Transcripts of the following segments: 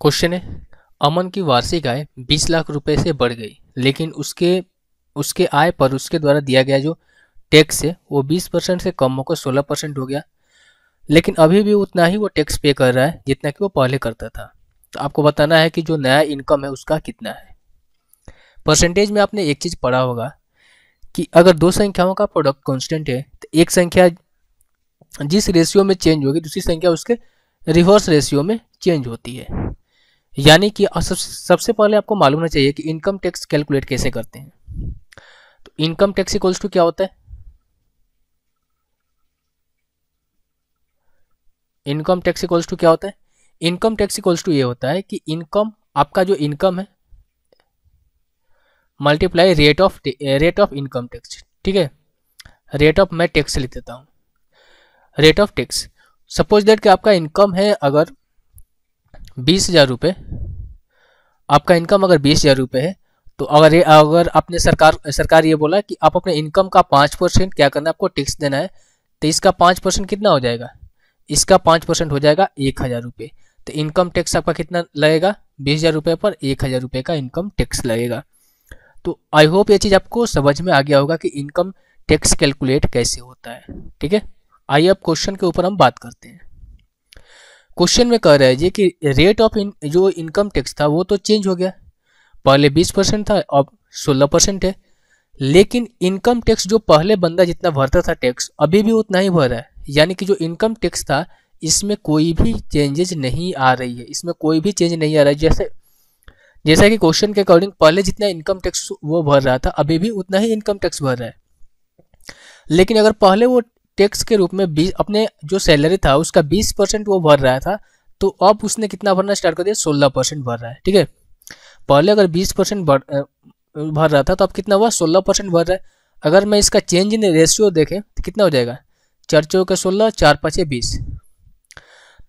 question है अमन की वार्षिक आय 20 लाख रुपए से बढ़ गई लेकिन उसके उसके आय पर उसके द्वारा दिया गया जो टैक्स है वो 20 परसेंट से कम होकर 16 परसेंट हो गया लेकिन अभी भी उतना ही वो टैक्स पे कर रहा है जितना कि वो पहले करता था तो आपको बताना है कि जो नया इनकम है उसका कितना है परसेंटेज में आपने एक चीज़ पढ़ा होगा कि अगर दो संख्याओं का प्रोडक्ट कॉन्स्टेंट है तो एक संख्या जिस रेशियो में चेंज होगी दूसरी संख्या उसके रिवर्स रेशियो में चेंज होती है यानी कि सबसे पहले आपको मालूम होना चाहिए कि इनकम टैक्स कैलकुलेट कैसे करते हैं तो इनकम टैक्स इक्वल्स टू क्या होता है इनकम टैक्स इक्वल्स टू क्या होता है इनकम टैक्स इक्वल्स टू ये होता है कि इनकम आपका जो इनकम है multiply rate of rate of income tax ठीक है रेट ऑफ मैं टैक्स लिख देता हूँ rate of tax suppose that कि आपका इनकम है अगर बीस हज़ार रुपये आपका इनकम अगर बीस हज़ार रुपये है तो अगर ये अगर आपने सरकार सरकार ये बोला कि आप अपने इनकम का पाँच परसेंट क्या करना है आपको टैक्स देना है तो इसका पाँच परसेंट कितना हो जाएगा इसका पाँच परसेंट हो जाएगा एक हज़ार रुपये तो इनकम टैक्स आपका कितना लगेगा बीस हज़ार रुपये पर एक हज़ार रुपये का इनकम टैक्स लगेगा तो आई होप ये चीज़ आपको समझ में आ गया होगा कि इनकम टैक्स कैलकुलेट कैसे होता है ठीक है आइए अब क्वेश्चन के ऊपर हम बात करते हैं क्वेश्चन में कह रहा है जी कि रेट ऑफ इन जो इनकम टैक्स था वो तो चेंज हो गया पहले 20 परसेंट था अब 16 परसेंट है लेकिन इनकम टैक्स जो पहले बंदा जितना भरता था टैक्स अभी भी उतना ही भर रहा है यानी कि जो इनकम टैक्स था इसमें कोई भी चेंजेज नहीं आ रही है इसमें कोई भी चेंज नहीं आ रहा है जैसे जैसा कि क्वेश्चन के अकॉर्डिंग पहले जितना इनकम टैक्स वो भर रहा था अभी भी उतना ही इनकम टैक्स भर रहा है लेकिन अगर पहले वो टैक्स के रूप में बीस अपने जो सैलरी था उसका बीस परसेंट वो भर रहा था तो अब उसने कितना भरना स्टार्ट कर दिया सोलह परसेंट भर रहा है ठीक है पहले अगर बीस परसेंट भर भर रहा था तो अब कितना हुआ सोलह परसेंट भर रहा है अगर मैं इसका चेंज इन रेशियो देखें तो कितना हो जाएगा चार चौके सोलह चार पाँचे बीस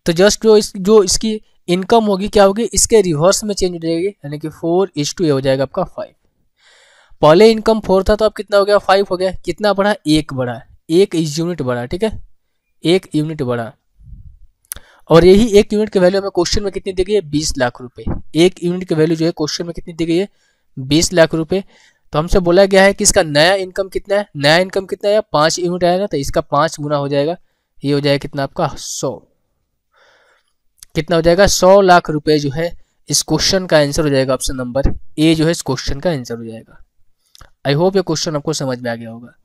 तो जस्ट जो इस जो इसकी इनकम होगी क्या होगी इसके रिवर्स में चेंज हो जाएगी यानी कि फोर इज टू ए हो जाएगा आपका फाइव पहले इनकम फोर था तो अब कितना हो गया फाइव हो गया कितना बढ़ा एक बढ़ा है एक यूनिट बड़ा ठीक है एक यूनिट बड़ा और यही एक यूनिट की वैल्यू हमें क्वेश्चन में कितनी दी गई है बीस लाख रुपए एक यूनिट की वैल्यू जो है क्वेश्चन में कितनी दी गई है बीस लाख रुपए तो हमसे बोला गया है कि इसका नया इनकम कितना है नया इनकम कितना है पांच यूनिट आया ना तो इसका पांच गुना हो जाएगा ये हो जाएगा कितना आपका सौ कितना हो जाएगा सौ लाख रुपए जो है इस क्वेश्चन का आंसर हो जाएगा ऑप्शन नंबर ए जो है इस क्वेश्चन का आंसर हो जाएगा आई होप ये क्वेश्चन आपको समझ में आ गया होगा